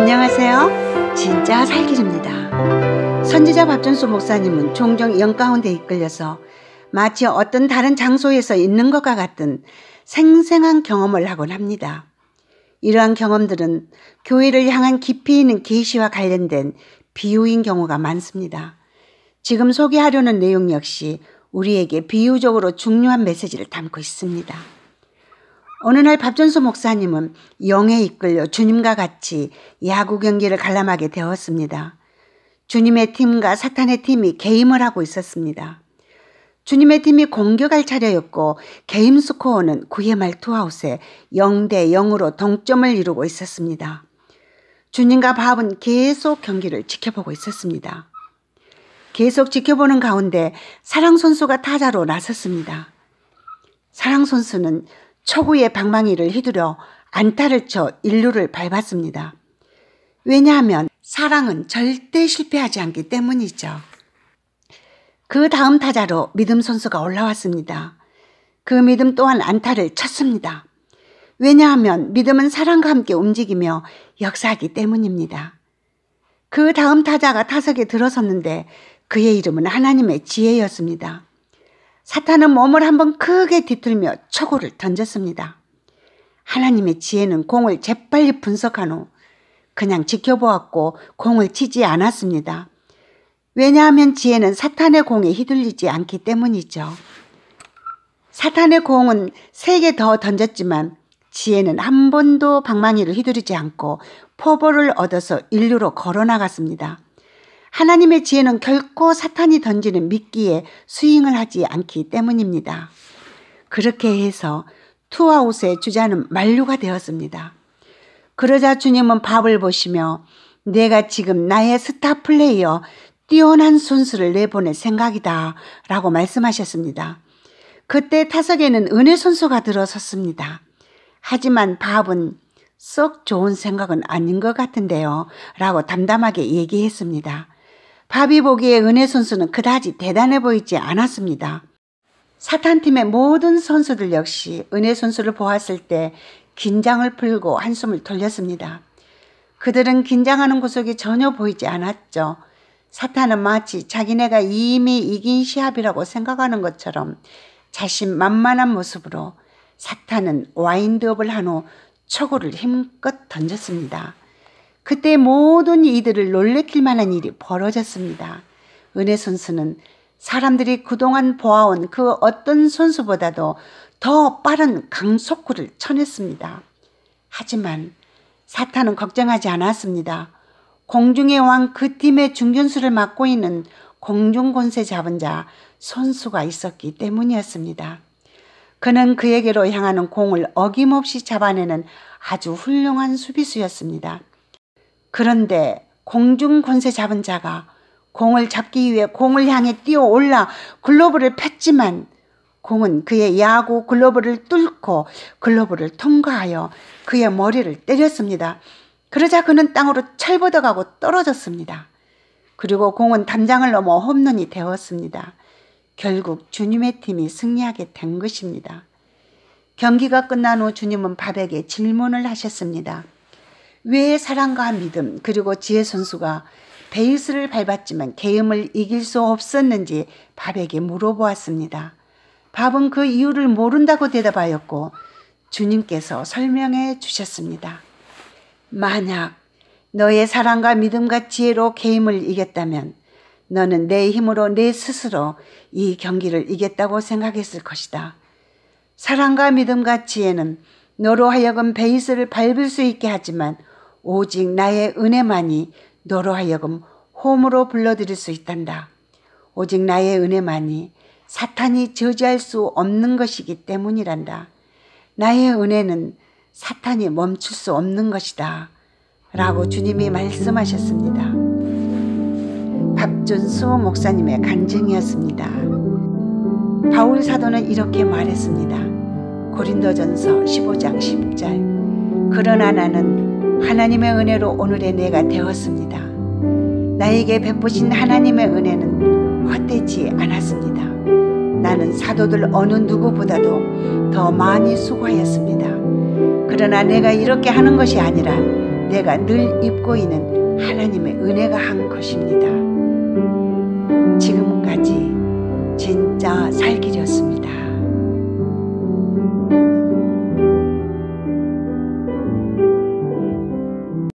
안녕하세요. 진짜 살길입니다. 선지자 밥준수 목사님은 종종 영 가운데 이끌려서 마치 어떤 다른 장소에서 있는 것과 같은 생생한 경험을 하곤 합니다. 이러한 경험들은 교회를 향한 깊이 있는 계시와 관련된 비유인 경우가 많습니다. 지금 소개하려는 내용 역시 우리에게 비유적으로 중요한 메시지를 담고 있습니다. 어느 날 밥전수 목사님은 영에 이끌려 주님과 같이 야구 경기를 관람하게 되었습니다. 주님의 팀과 사탄의 팀이 게임을 하고 있었습니다. 주님의 팀이 공격할 차례였고 게임 스코어는 9회 말 투아웃에 0대 0으로 동점을 이루고 있었습니다. 주님과 밥은 계속 경기를 지켜보고 있었습니다. 계속 지켜보는 가운데 사랑 선수가 타자로 나섰습니다. 사랑 선수는 초구의 방망이를 휘두려 안타를 쳐 인류를 밟았습니다. 왜냐하면 사랑은 절대 실패하지 않기 때문이죠. 그 다음 타자로 믿음 선수가 올라왔습니다. 그 믿음 또한 안타를 쳤습니다. 왜냐하면 믿음은 사랑과 함께 움직이며 역사하기 때문입니다. 그 다음 타자가 타석에 들어섰는데 그의 이름은 하나님의 지혜였습니다. 사탄은 몸을 한번 크게 뒤틀며 초고를 던졌습니다. 하나님의 지혜는 공을 재빨리 분석한 후 그냥 지켜보았고 공을 치지 않았습니다. 왜냐하면 지혜는 사탄의 공에 휘둘리지 않기 때문이죠. 사탄의 공은 세 개 더 던졌지만 지혜는 한 번도 방망이를 휘두르지 않고 포보를 얻어서 인류로 걸어나갔습니다. 하나님의 지혜는 결코 사탄이 던지는 미끼에 스윙을 하지 않기 때문입니다. 그렇게 해서 투아웃의 주자는 만류가 되었습니다. 그러자 주님은 밥을 보시며 내가 지금 나의 스타 플레이어 뛰어난 선수를 내보낼 생각이다 라고 말씀하셨습니다. 그때 타석에는 은혜 선수가 들어섰습니다. 하지만 밥은 썩 좋은 생각은 아닌 것 같은데요 라고 담담하게 얘기했습니다. 바비 보기에 은혜 선수는 그다지 대단해 보이지 않았습니다. 사탄팀의 모든 선수들 역시 은혜 선수를 보았을 때 긴장을 풀고 한숨을 돌렸습니다. 그들은 긴장하는 구석이 전혀 보이지 않았죠. 사탄은 마치 자기네가 이미 이긴 시합이라고 생각하는 것처럼 자신 만만한 모습으로 사탄은 와인드업을 한 후 초구를 힘껏 던졌습니다. 그때 모든 이들을 놀래킬 만한 일이 벌어졌습니다. 은혜 선수는 사람들이 그동안 보아온 그 어떤 선수보다도 더 빠른 강속구를 쳐냈습니다. 하지만 사탄은 걱정하지 않았습니다. 공중의 왕 그 팀의 중견수를 맡고 있는 공중권세 잡은 자 선수가 있었기 때문이었습니다. 그는 그에게로 향하는 공을 어김없이 잡아내는 아주 훌륭한 수비수였습니다. 그런데 공중 권세 잡은 자가 공을 잡기 위해 공을 향해 뛰어올라 글로브를 폈지만 공은 그의 야구 글로브를 뚫고 글로브를 통과하여 그의 머리를 때렸습니다. 그러자 그는 땅으로 철버덕하고 떨어졌습니다. 그리고 공은 담장을 넘어 홈런이 되었습니다. 결국 주님의 팀이 승리하게 된 것입니다. 경기가 끝난 후 주님은 밥에게 질문을 하셨습니다. 왜 사랑과 믿음 그리고 지혜 선수가 베이스를 밟았지만 게임을 이길 수 없었는지 밥에게 물어보았습니다. 밥은 그 이유를 모른다고 대답하였고 주님께서 설명해 주셨습니다. 만약 너의 사랑과 믿음과 지혜로 게임을 이겼다면 너는 내 힘으로 내 스스로 이 경기를 이겼다고 생각했을 것이다. 사랑과 믿음과 지혜는 너로 하여금 베이스를 밟을 수 있게 하지만 오직 나의 은혜만이 너로 하여금 홈으로 불러들일 수 있단다. 오직 나의 은혜만이 사탄이 저지할 수 없는 것이기 때문이란다. 나의 은혜는 사탄이 멈출 수 없는 것이다. 라고 주님이 말씀하셨습니다. 박준수 목사님의 간증이었습니다. 바울 사도는 이렇게 말했습니다. 고린도전서 15장 10절 그러나 나는 하나님의 은혜로 오늘의 내가 되었습니다. 나에게 베푸신 하나님의 은혜는 헛되지 않았습니다. 나는 사도들 어느 누구보다도 더 많이 수고하였습니다. 그러나 내가 이렇게 하는 것이 아니라 내가 늘 입고 있는 하나님의 은혜가 한 것입니다. 지금까지 진짜 살길이었습니다.